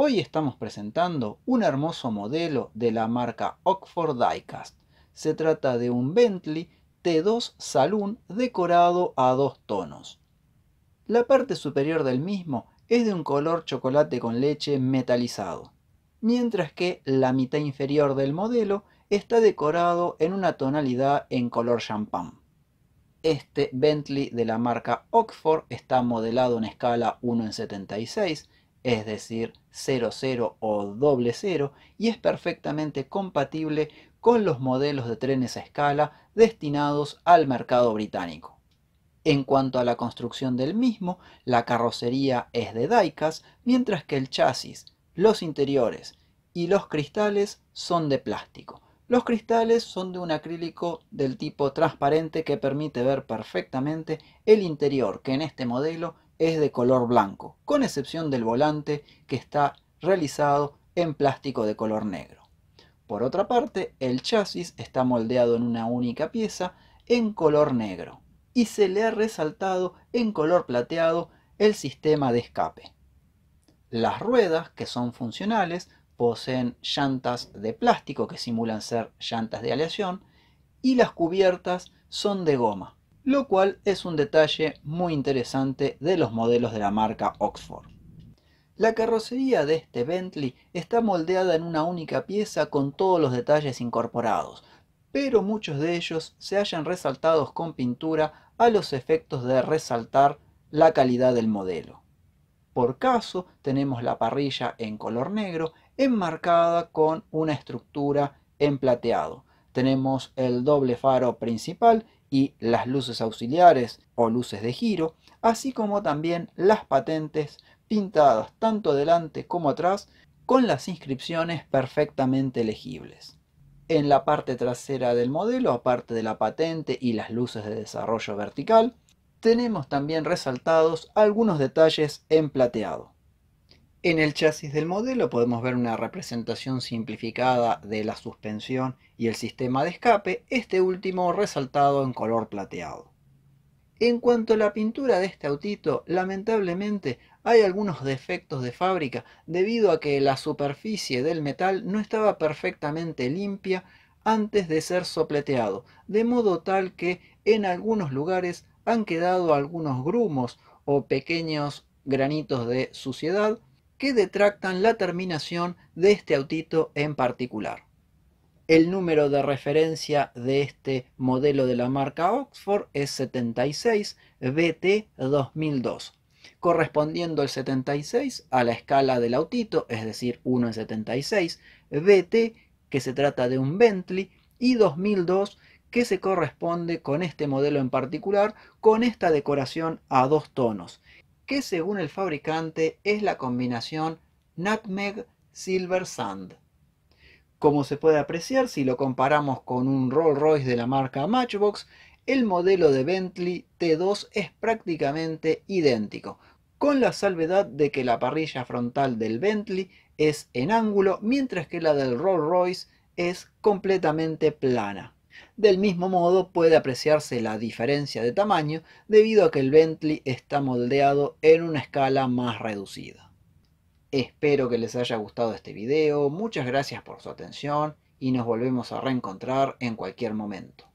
Hoy estamos presentando un hermoso modelo de la marca Oxford Diecast. Se trata de un Bentley T2 Saloon decorado a dos tonos. La parte superior del mismo es de un color chocolate con leche metalizado, mientras que la mitad inferior del modelo está decorado en una tonalidad en color champán. Este Bentley de la marca Oxford está modelado en escala 1 en 76 es decir 00 o doble 0, y es perfectamente compatible con los modelos de trenes a escala destinados al mercado británico. En cuanto a la construcción del mismo, la carrocería es de Daikas, mientras que el chasis, los interiores y los cristales son de plástico. Los cristales son de un acrílico del tipo transparente que permite ver perfectamente el interior, que en este modelo es de color blanco, con excepción del volante que está realizado en plástico de color negro. Por otra parte, el chasis está moldeado en una única pieza en color negro y se le ha resaltado en color plateado el sistema de escape. Las ruedas, que son funcionales, poseen llantas de plástico que simulan ser llantas de aleación y las cubiertas son de goma lo cual es un detalle muy interesante de los modelos de la marca Oxford. La carrocería de este Bentley está moldeada en una única pieza con todos los detalles incorporados, pero muchos de ellos se hayan resaltados con pintura a los efectos de resaltar la calidad del modelo. Por caso tenemos la parrilla en color negro enmarcada con una estructura en plateado. Tenemos el doble faro principal y las luces auxiliares o luces de giro, así como también las patentes pintadas tanto delante como atrás con las inscripciones perfectamente legibles. En la parte trasera del modelo, aparte de la patente y las luces de desarrollo vertical, tenemos también resaltados algunos detalles en plateado. En el chasis del modelo podemos ver una representación simplificada de la suspensión y el sistema de escape, este último resaltado en color plateado. En cuanto a la pintura de este autito, lamentablemente hay algunos defectos de fábrica debido a que la superficie del metal no estaba perfectamente limpia antes de ser sopleteado, de modo tal que en algunos lugares han quedado algunos grumos o pequeños granitos de suciedad que detractan la terminación de este autito en particular. El número de referencia de este modelo de la marca Oxford es 76 BT 2002, correspondiendo el 76 a la escala del autito, es decir, 1 en 76, BT, que se trata de un Bentley, y 2002, que se corresponde con este modelo en particular, con esta decoración a dos tonos, que según el fabricante es la combinación Nutmeg Silver Sand. Como se puede apreciar si lo comparamos con un Rolls Royce de la marca Matchbox, el modelo de Bentley T2 es prácticamente idéntico, con la salvedad de que la parrilla frontal del Bentley es en ángulo, mientras que la del Rolls Royce es completamente plana. Del mismo modo puede apreciarse la diferencia de tamaño debido a que el Bentley está moldeado en una escala más reducida. Espero que les haya gustado este video, muchas gracias por su atención y nos volvemos a reencontrar en cualquier momento.